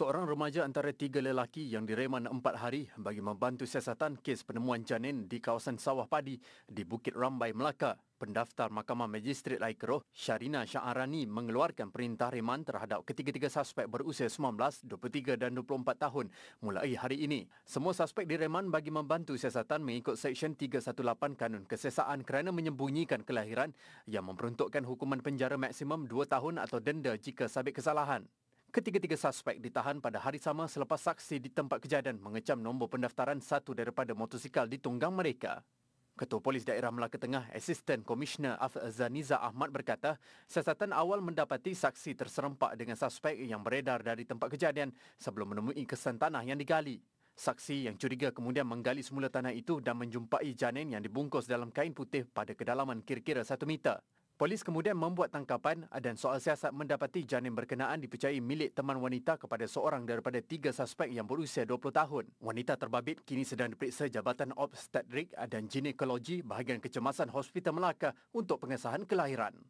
Seorang remaja antara tiga lelaki yang direman empat hari bagi membantu siasatan kes penemuan janin di kawasan sawah padi di Bukit Rambai, Melaka. Pendaftar Mahkamah Magistrate Laikeroh, Sharina Syarani mengeluarkan perintah reman terhadap ketiga-tiga suspek berusia 19, 23 dan 24 tahun mulai hari ini. Semua suspek direman bagi membantu siasatan mengikut Seksyen 318 Kanun Kesesaan kerana menyembunyikan kelahiran yang memperuntukkan hukuman penjara maksimum dua tahun atau denda jika sabit kesalahan. Ketiga-tiga suspek ditahan pada hari sama selepas saksi di tempat kejadian mengecam nombor pendaftaran satu daripada motosikal di tunggang mereka. Ketua Polis Daerah Melaka Tengah, Assistant Commissioner Afzaniza Ahmad berkata, siasatan awal mendapati saksi terserempak dengan suspek yang beredar dari tempat kejadian sebelum menemui kesan tanah yang digali. Saksi yang curiga kemudian menggali semula tanah itu dan menjumpai janin yang dibungkus dalam kain putih pada kedalaman kira-kira satu meter. Polis kemudian membuat tangkapan dan soal siasat mendapati janin berkenaan dipercayai milik teman wanita kepada seorang daripada tiga suspek yang berusia 20 tahun. Wanita terbabit kini sedang diperiksa Jabatan Obstetrik dan Ginekologi Bahagian Kecemasan Hospital Melaka untuk pengesahan kelahiran.